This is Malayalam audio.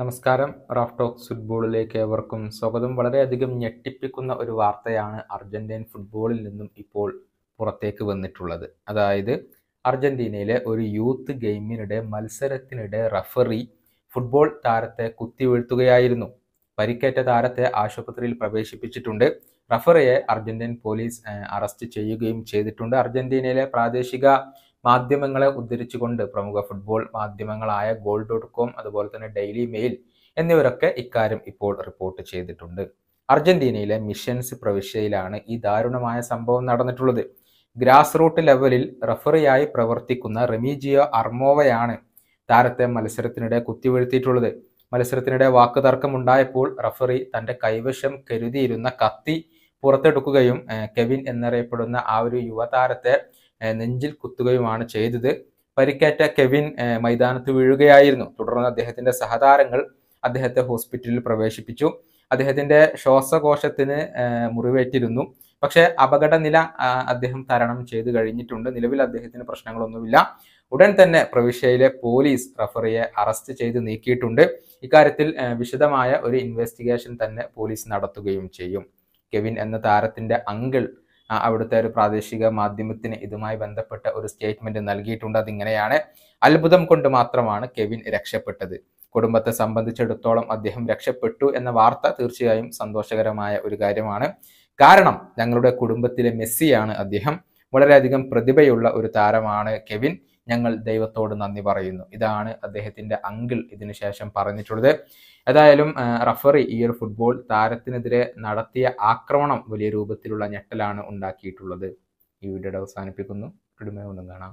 നമസ്കാരം റാഫ് ടോക്സ് ഫുട്ബോളിലേക്ക് ഏവർക്കും സ്വാഗതം വളരെയധികം ഞെട്ടിപ്പിക്കുന്ന ഒരു വാർത്തയാണ് അർജന്റീൻ ഫുട്ബോളിൽ നിന്നും ഇപ്പോൾ പുറത്തേക്ക് വന്നിട്ടുള്ളത് അതായത് അർജന്റീനയിലെ ഒരു യൂത്ത് ഗെയിമിനിടെ മത്സരത്തിനിടെ റഫറി ഫുട്ബോൾ താരത്തെ കുത്തിവീഴ്ത്തുകയായിരുന്നു പരിക്കേറ്റ താരത്തെ ആശുപത്രിയിൽ പ്രവേശിപ്പിച്ചിട്ടുണ്ട് റഫറിയെ അർജന്റീൻ പോലീസ് അറസ്റ്റ് ചെയ്യുകയും ചെയ്തിട്ടുണ്ട് അർജന്റീനയിലെ പ്രാദേശിക മാധ്യമങ്ങളെ ഉദ്ധരിച്ചുകൊണ്ട് പ്രമുഖ ഫുട്ബോൾ മാധ്യമങ്ങളായ ഗോൾ ഡോട്ട് കോം അതുപോലെ തന്നെ ഡെയിലി മെയിൽ എന്നിവരൊക്കെ ഇക്കാര്യം ഇപ്പോൾ റിപ്പോർട്ട് ചെയ്തിട്ടുണ്ട് അർജന്റീനയിലെ മിഷൻസ് പ്രവിശ്യയിലാണ് ഈ ദാരുണമായ സംഭവം നടന്നിട്ടുള്ളത് ഗ്രാസ് റൂട്ട് ലെവലിൽ റഫറിയായി പ്രവർത്തിക്കുന്ന റെമീജിയോ അർമോവയാണ് താരത്തെ മത്സരത്തിനിടെ കുത്തിവീഴ്ത്തിയിട്ടുള്ളത് മത്സരത്തിനിടെ വാക്ക് തർക്കമുണ്ടായപ്പോൾ റഫറി തന്റെ കൈവശം കരുതിയിരുന്ന കത്തി പുറത്തെടുക്കുകയും കെവിൻ എന്നറിയപ്പെടുന്ന ആ ഒരു യുവതാരത്തെ നെഞ്ചിൽ കുത്തുകയുമാണ് ചെയ്തത് പരിക്കേറ്റ കെവിൻ മൈതാനത്ത് വീഴുകയായിരുന്നു തുടർന്ന് അദ്ദേഹത്തിന്റെ സഹതാരങ്ങൾ അദ്ദേഹത്തെ ഹോസ്പിറ്റലിൽ പ്രവേശിപ്പിച്ചു അദ്ദേഹത്തിന്റെ ശ്വാസകോശത്തിന് മുറിവേറ്റിരുന്നു പക്ഷേ അപകടനില അദ്ദേഹം തരണം ചെയ്തു കഴിഞ്ഞിട്ടുണ്ട് നിലവിൽ അദ്ദേഹത്തിന് പ്രശ്നങ്ങളൊന്നുമില്ല ഉടൻ തന്നെ പ്രവിശ്യയിലെ പോലീസ് റഫറിയെ അറസ്റ്റ് ചെയ്ത് നീക്കിയിട്ടുണ്ട് ഇക്കാര്യത്തിൽ വിശദമായ ഒരു ഇൻവെസ്റ്റിഗേഷൻ തന്നെ പോലീസ് നടത്തുകയും ചെയ്യും കെവിൻ എന്ന താരത്തിന്റെ അങ്കിൾ അവിടുത്തെ ഒരു പ്രാദേശിക മാധ്യമത്തിന് ഇതുമായി ബന്ധപ്പെട്ട ഒരു സ്റ്റേറ്റ്മെന്റ് നൽകിയിട്ടുണ്ട് അതിങ്ങനെയാണ് അത്ഭുതം കൊണ്ട് മാത്രമാണ് കെവിൻ രക്ഷപ്പെട്ടത് കുടുംബത്തെ സംബന്ധിച്ചിടത്തോളം അദ്ദേഹം രക്ഷപ്പെട്ടു എന്ന വാർത്ത തീർച്ചയായും സന്തോഷകരമായ ഒരു കാര്യമാണ് കാരണം ഞങ്ങളുടെ കുടുംബത്തിലെ മെസ്സിയാണ് അദ്ദേഹം വളരെയധികം പ്രതിഭയുള്ള ഒരു താരമാണ് കെവിൻ ഞങ്ങൾ ദൈവത്തോട് നന്ദി പറയുന്നു ഇതാണ് അദ്ദേഹത്തിന്റെ അങ്കിൾ ഇതിനുശേഷം പറഞ്ഞിട്ടുള്ളത് ഏതായാലും റഫറി ഈ ഒരു ഫുട്ബോൾ താരത്തിനെതിരെ നടത്തിയ ആക്രമണം വലിയ രൂപത്തിലുള്ള ഞെട്ടലാണ് ഉണ്ടാക്കിയിട്ടുള്ളത് ഈ വീഡിയോയുടെ അവസാനിപ്പിക്കുന്നു ഒന്നും കാണാം